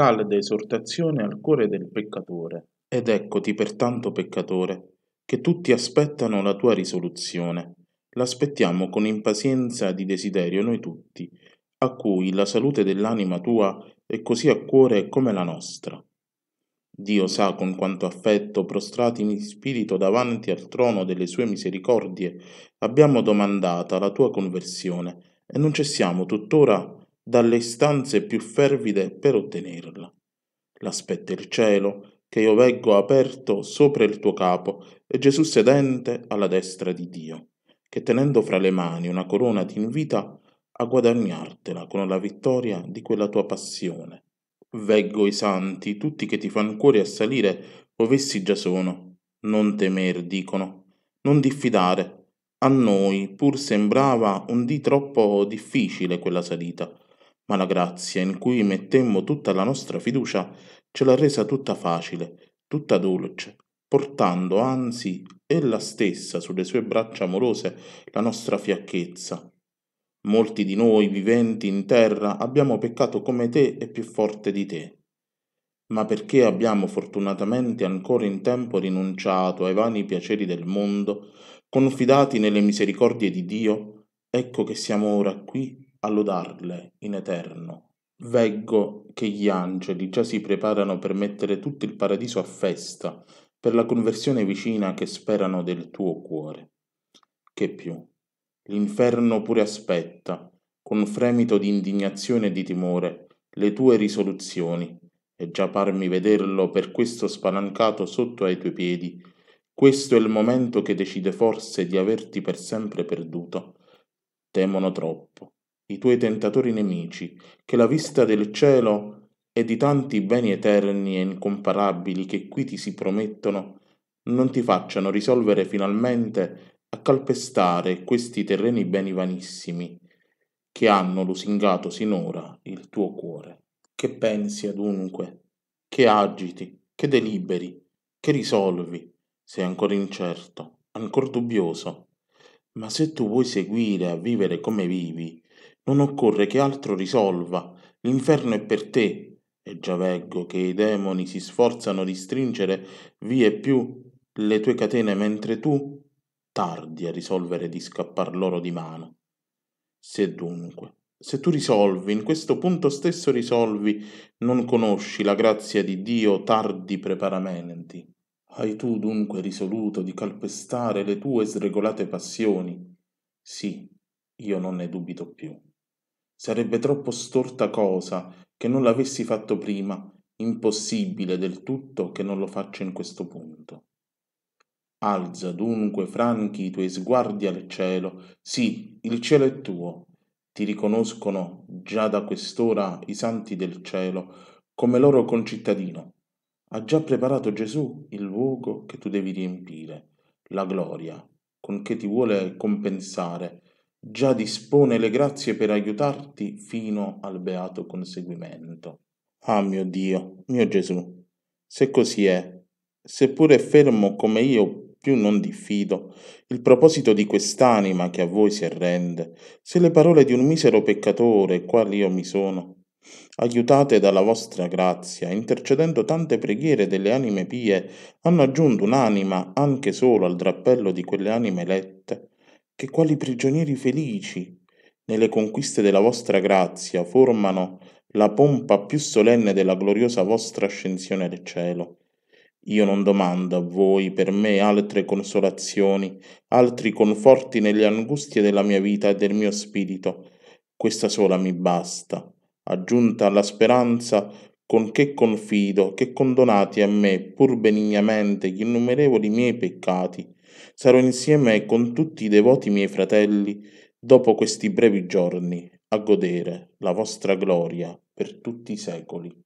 calda esortazione al cuore del peccatore. Ed eccoti pertanto, peccatore, che tutti aspettano la tua risoluzione. L'aspettiamo con impazienza di desiderio noi tutti, a cui la salute dell'anima tua è così a cuore come la nostra. Dio sa con quanto affetto, prostrati in spirito davanti al trono delle sue misericordie, abbiamo domandata la tua conversione e non cessiamo tuttora dalle istanze più fervide per ottenerla. L'aspetta il cielo, che io veggo aperto sopra il tuo capo, e Gesù sedente alla destra di Dio, che tenendo fra le mani una corona ti invita a guadagnartela con la vittoria di quella tua passione. Veggo i santi, tutti che ti fanno cuore a salire, ovessi già sono. Non temer, dicono, non diffidare. A noi pur sembrava un dì troppo difficile quella salita, ma la grazia in cui mettemmo tutta la nostra fiducia ce l'ha resa tutta facile, tutta dolce, portando anzi ella stessa sulle sue braccia amorose la nostra fiacchezza. Molti di noi viventi in terra abbiamo peccato come te e più forte di te. Ma perché abbiamo fortunatamente ancora in tempo rinunciato ai vani piaceri del mondo, confidati nelle misericordie di Dio, ecco che siamo ora qui a lodarle in eterno. Veggo che gli angeli già si preparano per mettere tutto il paradiso a festa, per la conversione vicina che sperano del tuo cuore. Che più, l'inferno pure aspetta, con fremito di indignazione e di timore, le tue risoluzioni, e già parmi vederlo per questo spalancato sotto ai tuoi piedi, questo è il momento che decide forse di averti per sempre perduto. Temono troppo i tuoi tentatori nemici, che la vista del cielo e di tanti beni eterni e incomparabili che qui ti si promettono, non ti facciano risolvere finalmente a calpestare questi terreni beni vanissimi, che hanno lusingato sinora il tuo cuore. Che pensi adunque, che agiti, che deliberi, che risolvi, sei ancora incerto, ancora dubbioso. Ma se tu vuoi seguire a vivere come vivi, non occorre che altro risolva l'inferno è per te e già veggo che i demoni si sforzano di stringere vie più le tue catene mentre tu tardi a risolvere di scappar loro di mano se dunque se tu risolvi, in questo punto stesso risolvi, non conosci la grazia di Dio tardi preparamenti. Hai tu dunque risoluto di calpestare le tue sregolate passioni? Sì, io non ne dubito più sarebbe troppo storta cosa che non l'avessi fatto prima, impossibile del tutto che non lo faccia in questo punto. Alza dunque, franchi, i tuoi sguardi al cielo, sì, il cielo è tuo, ti riconoscono già da quest'ora i santi del cielo come loro concittadino. Ha già preparato Gesù il luogo che tu devi riempire, la gloria con che ti vuole compensare già dispone le grazie per aiutarti fino al beato conseguimento. Ah mio Dio, mio Gesù, se così è, seppure fermo come io più non diffido, il proposito di quest'anima che a voi si arrende, se le parole di un misero peccatore, qual io mi sono, aiutate dalla vostra grazia, intercedendo tante preghiere delle anime pie, hanno aggiunto un'anima anche solo al drappello di quelle anime elette, che quali prigionieri felici, nelle conquiste della vostra grazia, formano la pompa più solenne della gloriosa vostra ascensione al cielo. Io non domando a voi per me altre consolazioni, altri conforti nelle angustie della mia vita e del mio spirito. Questa sola mi basta, aggiunta alla speranza con che confido che condonati a me pur benignamente gli innumerevoli miei peccati, sarò insieme con tutti i devoti miei fratelli, dopo questi brevi giorni, a godere la vostra gloria per tutti i secoli.